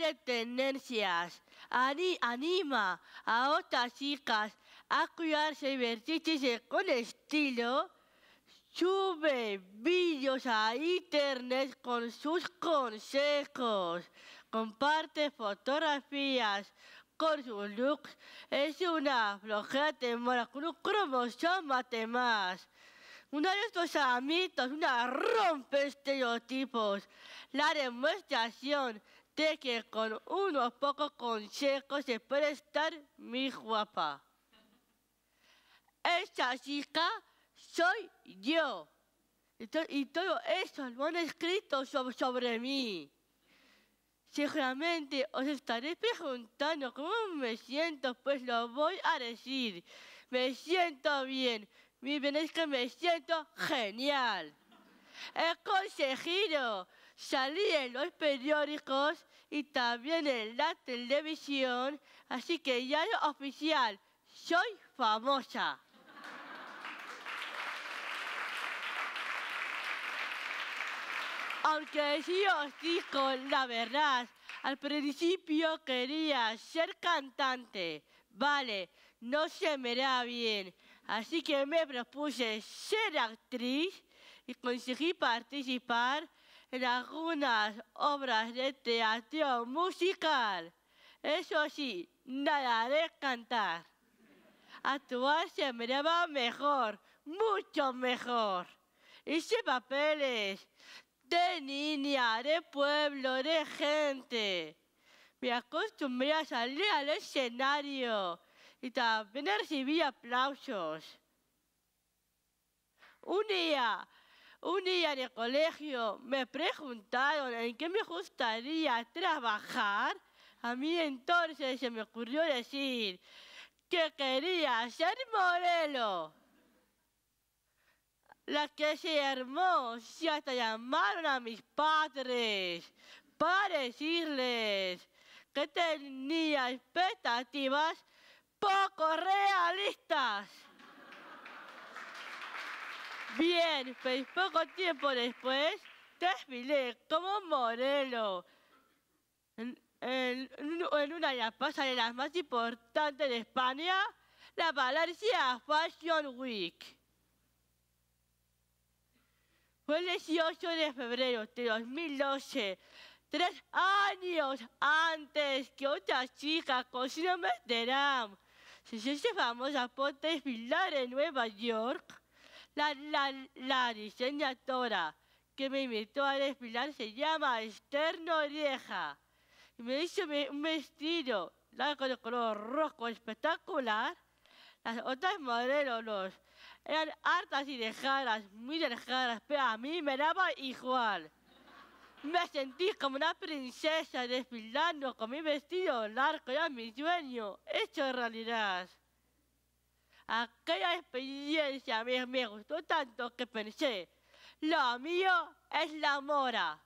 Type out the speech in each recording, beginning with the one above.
las tendencias. anima a otras chicas a cuidarse y vestirse con estilo. Sube vídeos a internet con sus consejos. Comparte fotografías con sus looks. Es una flojera con un cromosoma más. Uno de estos amitos, una rompe estereotipos, la demostración de que con unos pocos consejos se puede estar mi guapa. Esta chica soy yo. Y, todo eso lo han escrito sobre mí. Seguramente os estaréis preguntando cómo me siento, pues lo voy a decir. Me siento bien, Miren, es que me siento genial. Es consejero salí en los periódicos y también en la televisión, así que ya es oficial, soy famosa. Aunque sí os digo la verdad, al principio quería ser cantante. Vale, no se me da bien, Así que me propuse ser actriz y conseguí participar en algunas obras de teatro musical. Eso sí, nada de cantar. Actuar se me daba mejor, mucho mejor. Hice papeles de niña, de pueblo, de gente. Me acostumbré a salir al escenario y también recibí aplausos. Un día, un día en el colegio me preguntaron en qué me gustaría trabajar. A mí entonces se me ocurrió decir que quería ser modelo. La que se armó, y hasta llamaron a mis padres para decirles que tenía expectativas poco realistas. Bien, pero poco tiempo después desfilé como modelo en, en, una de las pasarelas más importantes de España, la Valencia Fashion Week. Fue el 18 de febrero de 2012, tres años antes que otra chica con síndrome de si se famosa a desfilar en Nueva York, la, la, la diseñadora que me invitó a desfilar se llama Esther Norieja. Y me hizo un vestido largo de color rojo espectacular. Las otras modelos eran hartas y dejadas, muy dejadas, pero a mí me daba igual. Me sentí como una princesa desfilando con mi vestido largo, a mi sueño, hecho realidad. Aquella experiencia mí me gustó tanto que pensé, lo mío es la mora.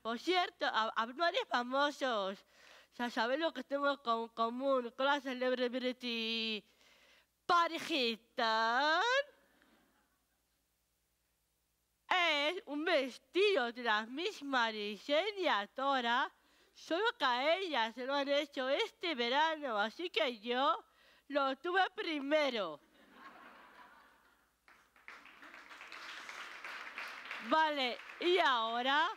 Por cierto, actores famosos, ya sabéis lo que tenemos en común con la celebrity parejita. Es un vestido de la misma diseñadora, solo que a ella se lo han hecho este verano, así que yo lo tuve primero. Vale, y ahora,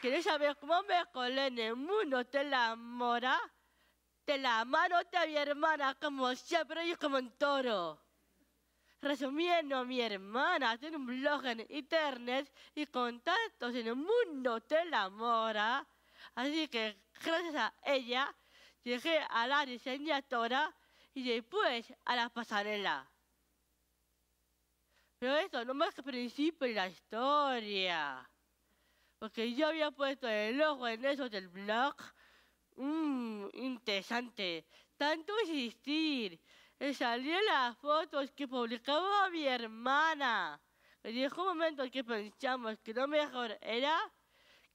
quiero saber cómo me colé en el mundo de la mora? De la mano de mi hermana, como siempre y como un toro resumiendo mi hermana, tiene un blog en internet y contactos en el mundo de la ¿ah? Así que gracias a ella llegué a la diseñadora y después a la pasarela. Pero eso no más que principio de la historia. Porque yo había puesto el ojo en eso del blog. Mmm, interesante. Tanto insistir, me salieron las fotos que publicaba mi hermana. En un momento que pensamos que lo mejor era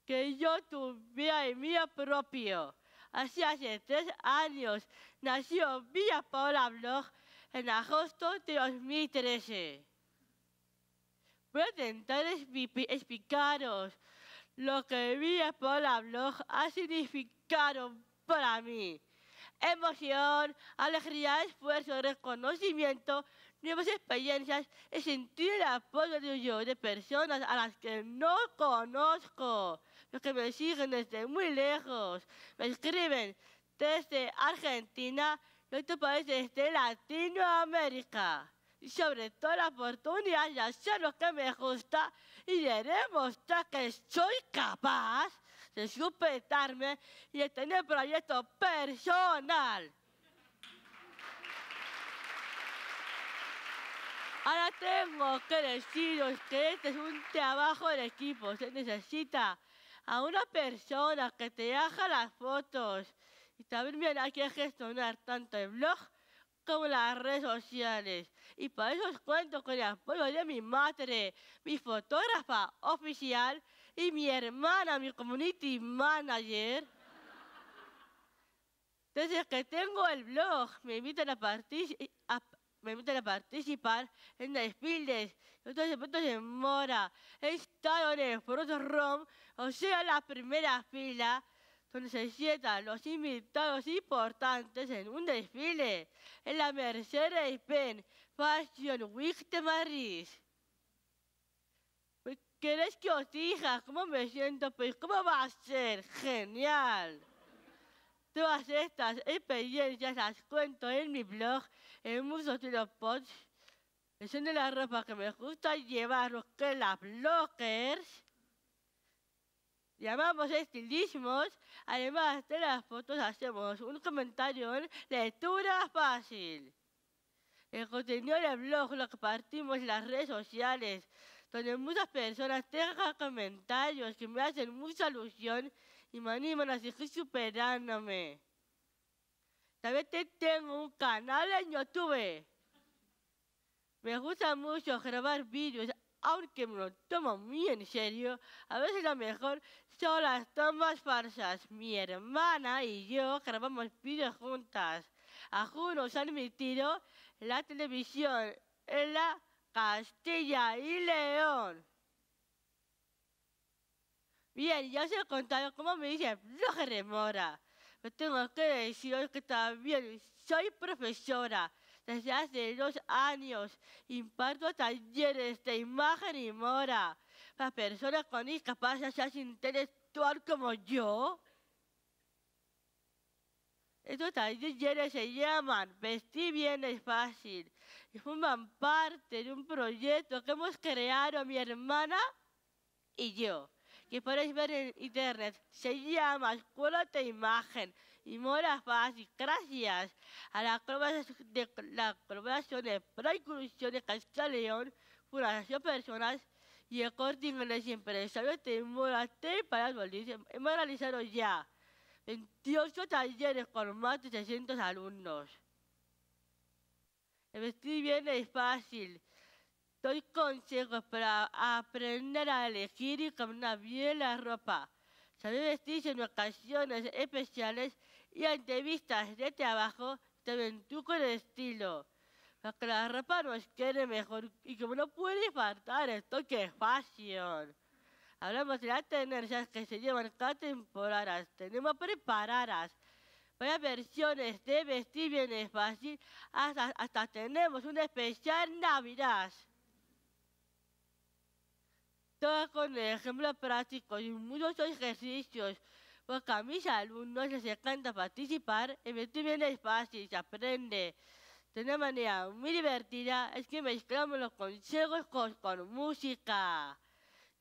que yo tuviera el mío propio. Así hace tres años nació Villa Paula Blog en agosto de 2013. Voy a intentar explicaros lo que Villa Paula Blog ha significado para mí emoción, alegría, esfuerzo, reconocimiento, nuevas experiencias y sentir el apoyo de, personas a las que no conozco, los que me siguen desde muy lejos, me escriben desde Argentina y otros países de Latinoamérica. Y sobre todo la oportunidad de hacer lo que me gusta y de demostrar que soy capaz de superarme y de tener proyecto personal. Ahora tengo que deciros que este es un trabajo de equipo. Se necesita a una persona que te haga las fotos y también bien hay que gestionar tanto el blog como las redes sociales. Y para eso os cuento con el apoyo de mi madre, mi fotógrafa oficial, y mi hermana, mi community manager, desde que tengo el blog, me invitan a, participar en desfiles entonces otros eventos en mora, he estado en el otros Rom, o sea, la primera fila, donde se sientan los invitados importantes en un desfile en la Mercedes-Benz Fashion Week de Madrid. ¿Querés que os diga cómo me siento? Pues ¿cómo va a ser? Genial. Todas estas experiencias las cuento en mi blog, en muchos de los posts. una de la ropa que me gusta llevar, los que las bloggers llamamos estilismos. Además de las fotos, hacemos un comentario en lectura fácil. El contenido del blog lo que partimos en las redes sociales donde muchas personas dejan comentarios que me hacen mucha ilusión y me animan a seguir superándome. También tengo un canal en YouTube. Me gusta mucho grabar vídeos, aunque me lo tomo muy en serio. A veces lo mejor son las tomas falsas. Mi hermana y yo grabamos vídeos juntas. Algunos han metido la televisión en la Castilla y León. Bien, ya os he contado cómo me dice Roger de Mora. Pero tengo que decir que también soy profesora. Desde hace dos años imparto talleres de imagen y mora para personas con discapacidad intelectual como yo. Estos talleres se llaman Vestir bien es fácil, forman parte de un proyecto que hemos creado mi hermana y yo, que podéis ver en internet. Se llama Escuela de Imagen y Mora Fácil, gracias a la colaboración de la de la inclusión de Castilla León, Fundación Personas y el corte inglés y de Mora para Hemos realizado ya 28 talleres con más de 600 alumnos. Vestir bien es fácil. Doy consejos para aprender a elegir y caminar bien la ropa. Saber vestirse en ocasiones especiales y entrevistas de trabajo también tú con el estilo. Para que la ropa nos quede mejor y como no puede faltar esto que es fashion. Hablamos de las tendencias que se llevan cada temporada. Tenemos preparadas varias versiones de vestir bien es fácil, hasta, hasta tenemos una especial Navidad. Todo con ejemplos prácticos y muchos ejercicios, porque pues a mis alumnos les encanta participar en vestir bien es fácil, se aprende. De una manera muy divertida es que mezclamos los consejos con, con música.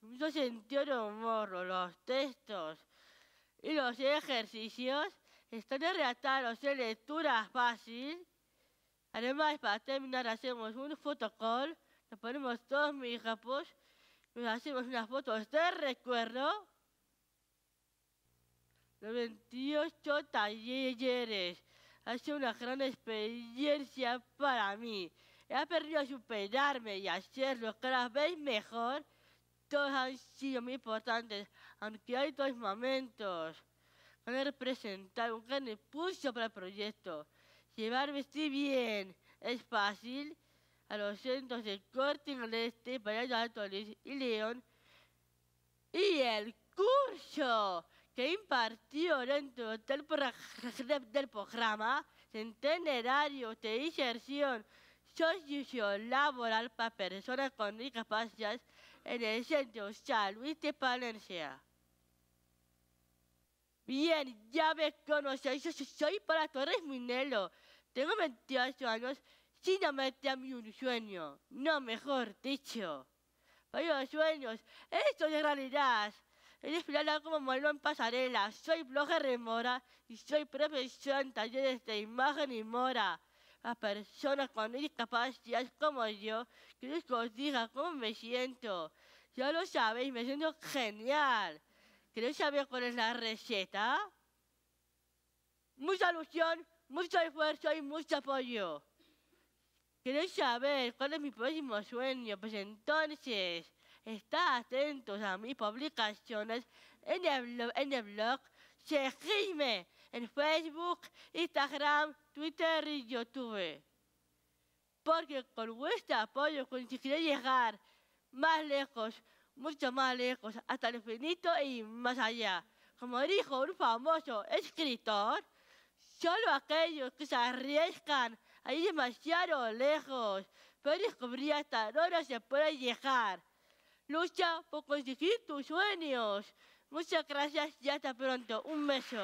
Mucho sentido de humor, los textos y los ejercicios están real o sea, lectura fácil. Además, para terminar, hacemos un fotocall. Nos ponemos todos mis capos. Nos hacemos unas fotos de recuerdo. 98 talleres. Ha sido una gran experiencia para mí. He aprendido a superarme y hacerlo cada vez mejor. Todos han sido muy importantes, aunque hay dos momentos a representar un gran impulso para el proyecto. Llevar vestir bien es fácil a los centros de corte inglés este, para y León y el curso que impartió dentro del, del programa centenario de inserción laboral para personas con discapacidad en el centro San Luis de Palencia. Bien, ya me conocéis, soy para Torres Minelo. Tengo 28 años sin mí un sueño. No, mejor dicho. Varios sueños, esto es realidad. He este desfilado como modelo en pasarela, soy blogger de mora y soy profesor en talleres de imagen y mora. A personas con discapacidades como yo, quiero que os diga cómo me siento. Ya lo sabéis, me siento genial. ¿Queréis saber cuál es la receta? Mucha ilusión, mucho esfuerzo y mucho apoyo. ¿Queréis saber cuál es mi próximo sueño? Pues entonces, está atentos a mis publicaciones en el, en el blog, seguidme en Facebook, Instagram, Twitter y YouTube. Porque con vuestro apoyo conseguiré llegar más lejos mucho más lejos, hasta el infinito y más allá. Como dijo un famoso escritor, solo aquellos que se arriesgan a ir demasiado lejos pueden descubrir hasta dónde se puede llegar. Lucha por conseguir tus sueños. Muchas gracias y hasta pronto. Un beso.